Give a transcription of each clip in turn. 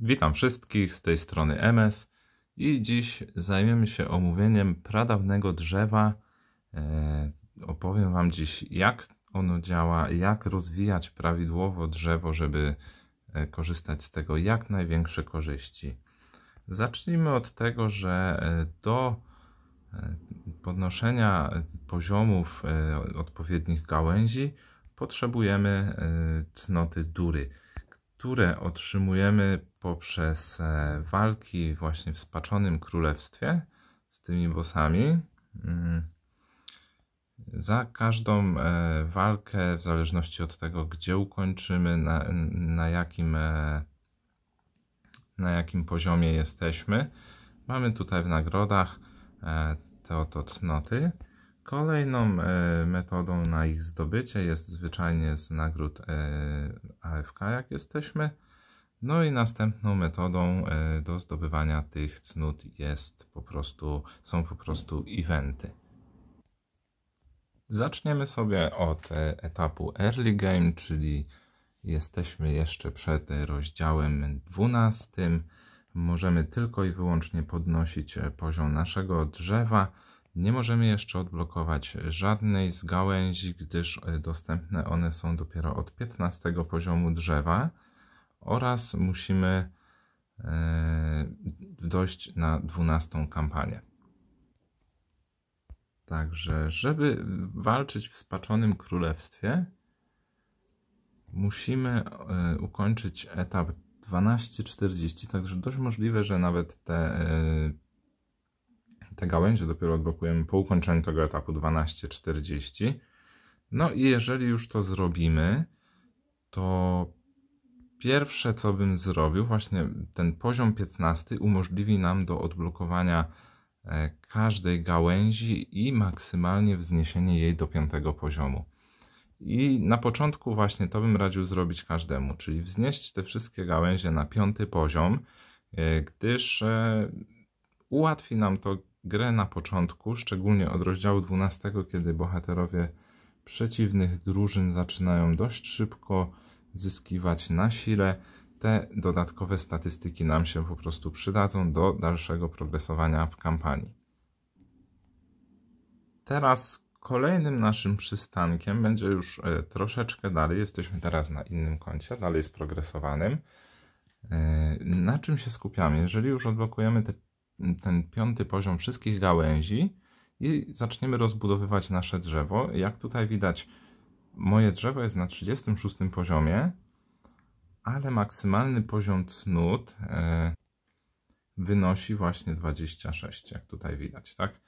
Witam wszystkich z tej strony MS i dziś zajmiemy się omówieniem pradawnego drzewa. E, opowiem Wam dziś jak ono działa, jak rozwijać prawidłowo drzewo, żeby e, korzystać z tego jak największe korzyści. Zacznijmy od tego, że e, do podnoszenia poziomów odpowiednich gałęzi potrzebujemy cnoty dury które otrzymujemy poprzez e, walki właśnie w spaczonym królestwie z tymi bossami. Mm. Za każdą e, walkę, w zależności od tego, gdzie ukończymy, na, na, jakim, e, na jakim poziomie jesteśmy, mamy tutaj w nagrodach te oto cnoty. Kolejną e, metodą na ich zdobycie jest zwyczajnie z nagród e, AFK, jak jesteśmy. No i następną metodą e, do zdobywania tych cnót jest po prostu, są po prostu eventy. Zaczniemy sobie od etapu early game, czyli jesteśmy jeszcze przed rozdziałem 12. Możemy tylko i wyłącznie podnosić poziom naszego drzewa nie możemy jeszcze odblokować żadnej z gałęzi, gdyż e, dostępne one są dopiero od 15 poziomu drzewa oraz musimy e, dojść na 12 kampanię. Także, żeby walczyć w spaczonym królestwie, musimy e, ukończyć etap 12.40, także dość możliwe, że nawet te te gałęzie dopiero odblokujemy po ukończeniu tego etapu 12.40. No i jeżeli już to zrobimy, to pierwsze co bym zrobił, właśnie ten poziom 15 umożliwi nam do odblokowania e, każdej gałęzi i maksymalnie wzniesienie jej do piątego poziomu. I na początku właśnie to bym radził zrobić każdemu, czyli wznieść te wszystkie gałęzie na piąty poziom, e, gdyż e, ułatwi nam to grę na początku, szczególnie od rozdziału 12, kiedy bohaterowie przeciwnych drużyn zaczynają dość szybko zyskiwać na sile. Te dodatkowe statystyki nam się po prostu przydadzą do dalszego progresowania w kampanii. Teraz kolejnym naszym przystankiem będzie już e, troszeczkę dalej. Jesteśmy teraz na innym koncie, dalej sprograsowanym. E, na czym się skupiamy? Jeżeli już odblokujemy te ten piąty poziom wszystkich gałęzi i zaczniemy rozbudowywać nasze drzewo. Jak tutaj widać, moje drzewo jest na 36 poziomie, ale maksymalny poziom cnót e, wynosi właśnie 26, jak tutaj widać, tak?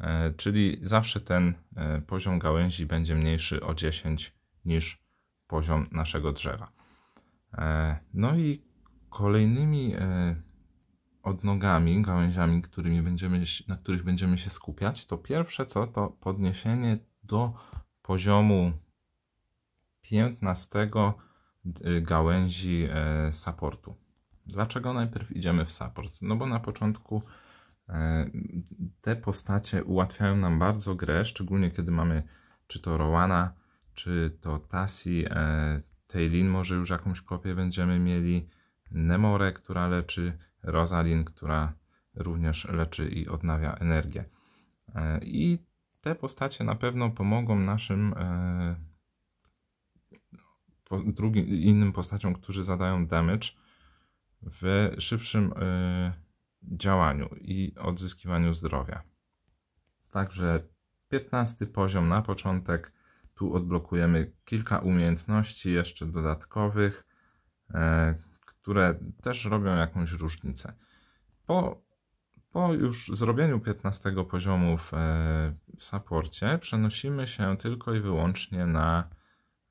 E, czyli zawsze ten e, poziom gałęzi będzie mniejszy o 10 niż poziom naszego drzewa. No i kolejnymi odnogami, gałęziami, którymi będziemy, na których będziemy się skupiać, to pierwsze co to podniesienie do poziomu 15 y, gałęzi e, supportu. Dlaczego najpierw idziemy w support? No bo na początku e, te postacie ułatwiają nam bardzo grę, szczególnie kiedy mamy czy to Rowana, czy to Tasi, e, Taylin, może już jakąś kopię będziemy mieli, Nemore, która leczy Rosalin, która również leczy i odnawia energię. E, I te postacie na pewno pomogą naszym e, drugim, innym postaciom, którzy zadają damage w szybszym e, działaniu i odzyskiwaniu zdrowia. Także 15 poziom na początek. Tu odblokujemy kilka umiejętności jeszcze dodatkowych które też robią jakąś różnicę. Po, po już zrobieniu 15 poziomu w, e, w supporcie przenosimy się tylko i wyłącznie na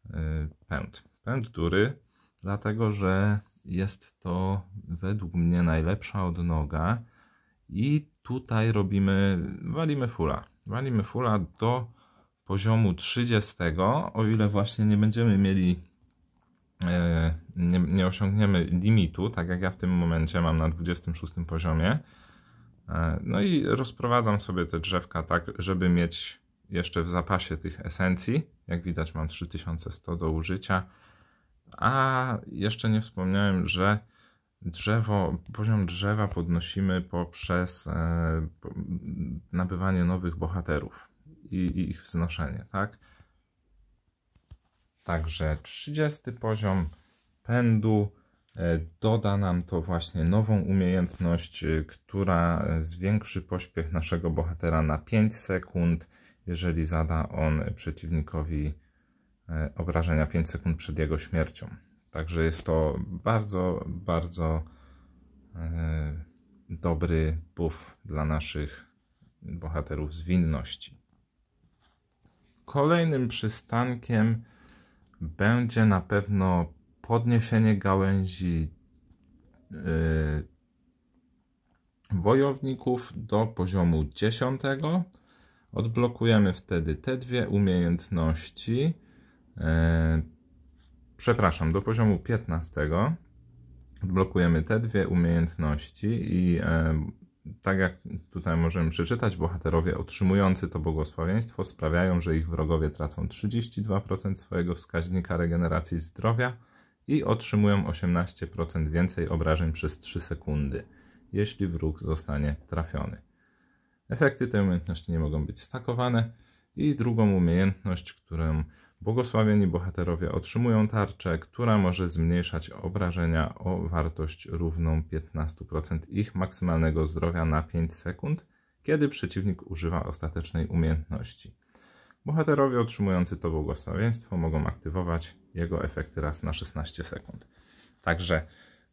e, pęd. Pęd dury, dlatego że jest to według mnie najlepsza odnoga i tutaj robimy, walimy fula. Walimy fula do poziomu 30, o ile właśnie nie będziemy mieli e, nie osiągniemy limitu, tak jak ja w tym momencie mam na 26 poziomie, e, no i rozprowadzam sobie te drzewka tak, żeby mieć jeszcze w zapasie tych esencji. Jak widać mam 3100 do użycia. A jeszcze nie wspomniałem, że drzewo, poziom drzewa podnosimy poprzez e, nabywanie nowych bohaterów i, i, ich wznoszenie, tak? Także 30 poziom pędu. E, doda nam to właśnie nową umiejętność, e, która e, zwiększy pośpiech naszego bohatera na 5 sekund, jeżeli zada on przeciwnikowi obrażenia 5 sekund przed jego śmiercią. Także jest to bardzo, bardzo dobry buff dla naszych bohaterów zwinności. Kolejnym przystankiem będzie na pewno podniesienie gałęzi yy, wojowników do poziomu 10. Odblokujemy wtedy te dwie umiejętności. Yy, przepraszam, do poziomu 15. Odblokujemy te dwie umiejętności i yy, tak jak tutaj możemy przeczytać, bohaterowie otrzymujący to błogosławieństwo sprawiają, że ich wrogowie tracą 32% swojego wskaźnika regeneracji zdrowia i otrzymują 18% więcej obrażeń przez 3 sekundy, jeśli wróg zostanie trafiony. Efekty tej umiejętności nie mogą być stakowane i drugą umiejętność, którą błogosławieni bohaterowie otrzymują tarczę, która może zmniejszać obrażenia o wartość równą 15% ich maksymalnego zdrowia na 5 sekund, kiedy przeciwnik używa ostatecznej umiejętności. Bohaterowie otrzymujący to błogosławieństwo mogą aktywować jego efekty raz na 16 sekund. Także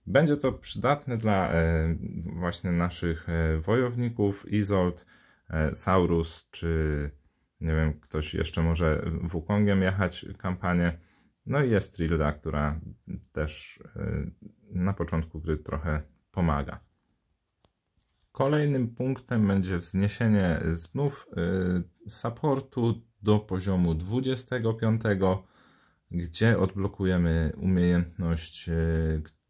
będzie to przydatne dla e, właśnie naszych e, wojowników, Izolt, e, Saurus, czy nie wiem, ktoś jeszcze może Wukongiem jechać kampanię. No i jest Trilda, która też na początku gry trochę pomaga. Kolejnym punktem będzie wzniesienie znów supportu do poziomu 25, gdzie odblokujemy umiejętność, e,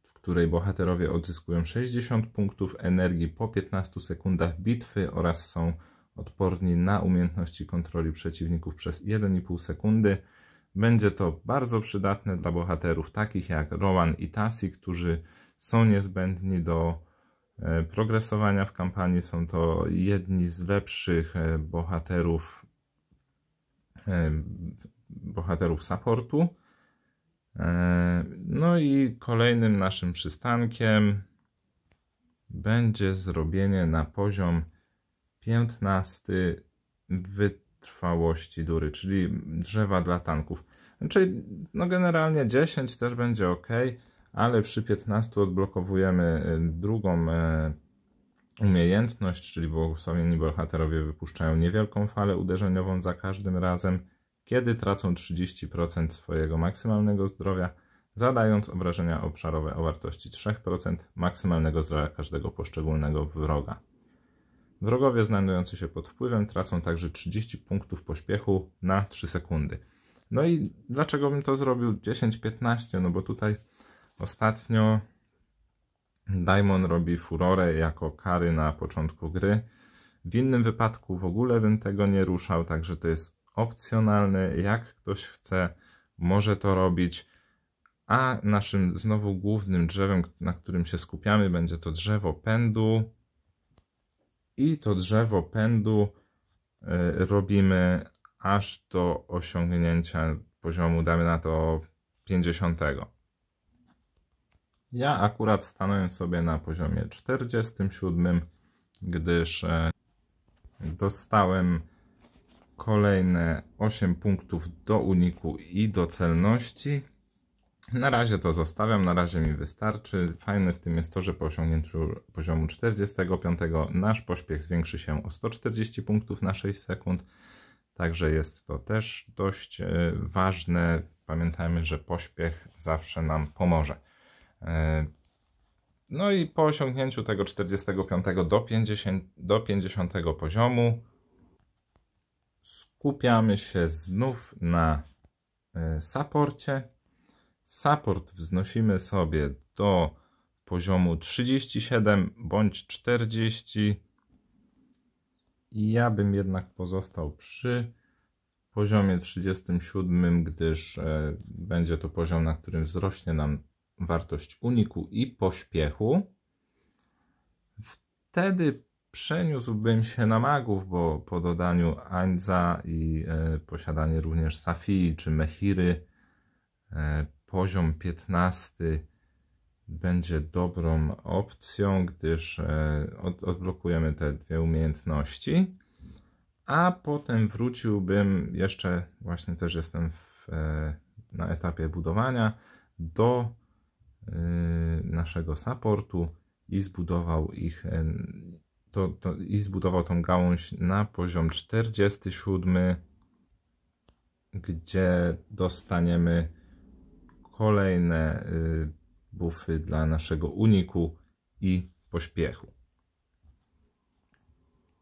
w której bohaterowie odzyskują 60 punktów energii po 15 sekundach bitwy oraz są odporni na umiejętności kontroli przeciwników przez 1,5 sekundy. Będzie to bardzo przydatne dla bohaterów takich jak Rowan i Tasi, którzy są niezbędni do e, progresowania w kampanii. Są to jedni z lepszych e, bohaterów bohaterów supportu. E, no i kolejnym naszym przystankiem będzie zrobienie na poziom 15 wytrwałości dury, czyli drzewa dla tanków. Znaczy, no generalnie 10 też będzie ok, ale przy 15 odblokowujemy e, drugą e, Umiejętność, czyli błogosławieni bohaterowie wypuszczają niewielką falę uderzeniową za każdym razem, kiedy tracą 30% swojego maksymalnego zdrowia, zadając obrażenia obszarowe o wartości 3% maksymalnego zdrowia każdego poszczególnego wroga. Wrogowie znajdujący się pod wpływem tracą także 30 punktów pośpiechu na 3 sekundy. No i dlaczego bym to zrobił 10-15? No bo tutaj ostatnio Daimon robi furorę jako kary na początku gry. W innym wypadku w ogóle bym tego nie ruszał, także to jest opcjonalne. Jak ktoś chce, może to robić. A naszym znowu głównym drzewem, na którym się skupiamy, będzie to drzewo pędu. I to drzewo pędu e, robimy aż do osiągnięcia poziomu, damy na to 50. Ja akurat stanąłem sobie na poziomie 47, gdyż e, dostałem kolejne 8 punktów do uniku i do celności. Na razie to zostawiam, na razie mi wystarczy. Fajne w tym jest to, że po osiągnięciu poziomu 45 nasz pośpiech zwiększy się o 140 punktów na 6 sekund. Także jest to też dość e, ważne. Pamiętajmy, że pośpiech zawsze nam pomoże. E, no i po osiągnięciu tego 45 do 50, do 50 poziomu skupiamy się znów na e, saporcie. Support wznosimy sobie do poziomu 37 bądź 40. I ja bym jednak pozostał przy poziomie 37, gdyż e, będzie to poziom, na którym wzrośnie nam wartość uniku i pośpiechu. Wtedy przeniósłbym się na magów, bo po dodaniu Ainza i e, posiadanie również Safii czy Mechiry e, poziom 15 będzie dobrą opcją, gdyż e, od, odblokujemy te dwie umiejętności. A potem wróciłbym, jeszcze właśnie też jestem w, na etapie budowania, do Y, naszego supportu i zbudował ich y, to, to, i zbudował tą gałąź na poziom 47 gdzie dostaniemy kolejne y, bufy dla naszego uniku i pośpiechu.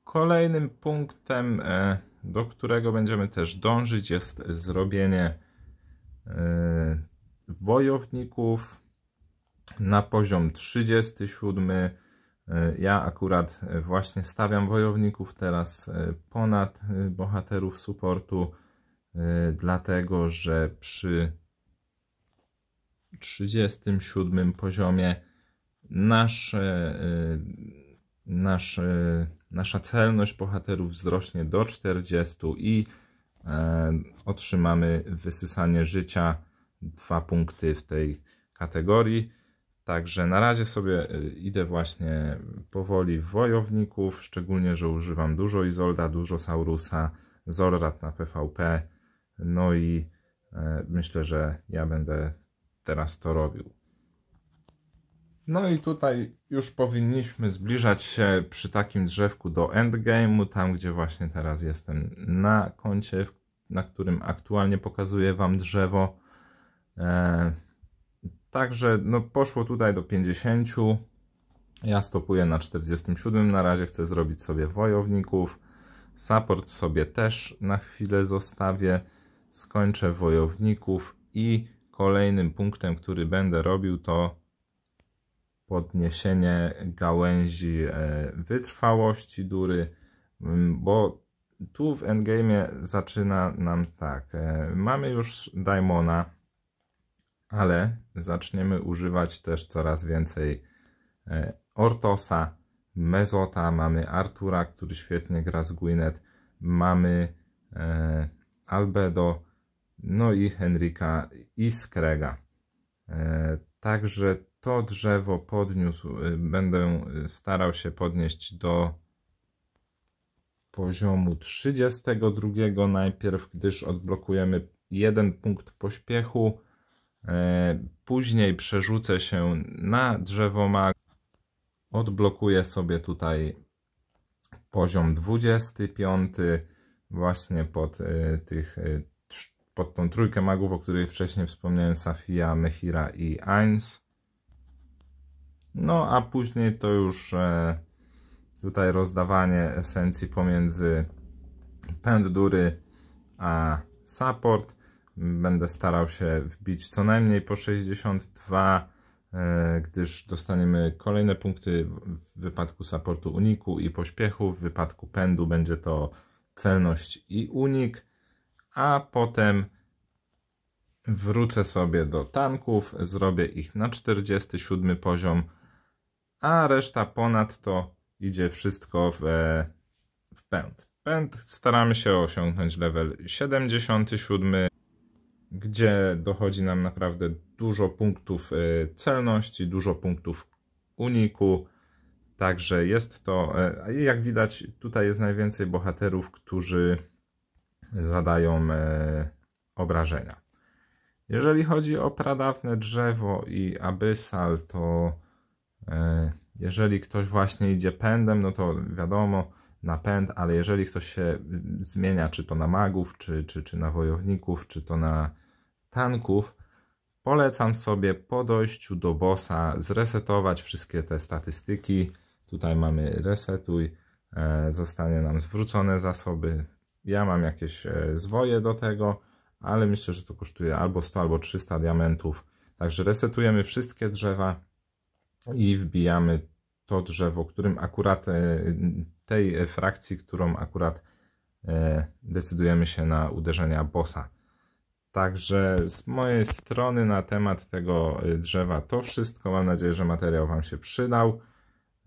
Kolejnym punktem, e, do którego będziemy też dążyć, jest zrobienie e, wojowników na poziom 37. E, ja akurat e, właśnie stawiam wojowników teraz e, ponad bohaterów supportu, dlatego że przy 37 poziomie nasz, nasz, nasza celność bohaterów wzrośnie do 40 i otrzymamy wysysanie życia dwa punkty w tej kategorii. Także na razie sobie y, idę właśnie powoli w wojowników, szczególnie, że używam dużo Izolda, dużo Saurusa, Zorrat na PvP, no i e, myślę, że ja będę teraz to robił. No i tutaj już powinniśmy zbliżać się przy takim drzewku do endgame'u, tam gdzie właśnie teraz jestem na koncie, na którym aktualnie pokazuję Wam drzewo. E, Także no, poszło tutaj do 50. Ja stopuję na 47. Na razie chcę zrobić sobie wojowników. Support sobie też na chwilę zostawię. Skończę wojowników i kolejnym punktem, który będę robił to podniesienie gałęzi e, wytrwałości dury, mm, bo tu w endgame zaczyna nam tak. E, mamy już Daimona, ale zaczniemy używać też coraz więcej e, Ortosa, Mezota, mamy Artura, który świetnie gra z Gwinnett, mamy e, Albedo, no i Henrika i Skrega. E, także to drzewo podniósł, e, będę starał się podnieść do poziomu 32 najpierw, gdyż odblokujemy jeden punkt pośpiechu, E, później przerzucę się na drzewo mag. Odblokuję sobie tutaj poziom 25 właśnie pod e, tych e, pod tą trójkę magów, o której wcześniej wspomniałem, Safia, Mehira i Ains. No a później to już tutaj rozdawanie esencji pomiędzy pędury a support będę starał się wbić co najmniej po 62, e, gdyż dostaniemy kolejne punkty w wypadku supportu uniku i pośpiechu, w wypadku pędu będzie to celność i unik, a potem wrócę sobie do tanków, zrobię ich na 47 poziom, a reszta ponadto idzie wszystko w, e, w pęd. Pęd staramy się osiągnąć level 77, gdzie dochodzi nam naprawdę dużo punktów y, celności, dużo punktów uniku. Także jest to, y, jak widać, tutaj jest najwięcej bohaterów, którzy zadają y, obrażenia. Jeżeli chodzi o pradawne drzewo i abysal, to jeżeli ktoś właśnie idzie pędem, no to wiadomo, napęd, ale jeżeli ktoś się zmienia, czy to na magów, czy, czy, czy na wojowników, czy to na tanków, polecam sobie po dojściu do bossa zresetować wszystkie te statystyki. Tutaj mamy resetuj, e, zostanie nam zwrócone zasoby. Ja mam jakieś e, zwoje do tego, ale myślę, że to kosztuje albo 100, albo 300 diamentów. Także resetujemy wszystkie drzewa i wbijamy to drzewo, którym akurat e, tej frakcji, którą akurat decydujemy się na uderzenia bossa. Także z mojej strony na temat tego y, drzewa to wszystko. Mam nadzieję, że materiał Wam się przydał.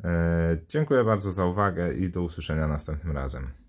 E, dziękuję bardzo za uwagę i do usłyszenia następnym razem.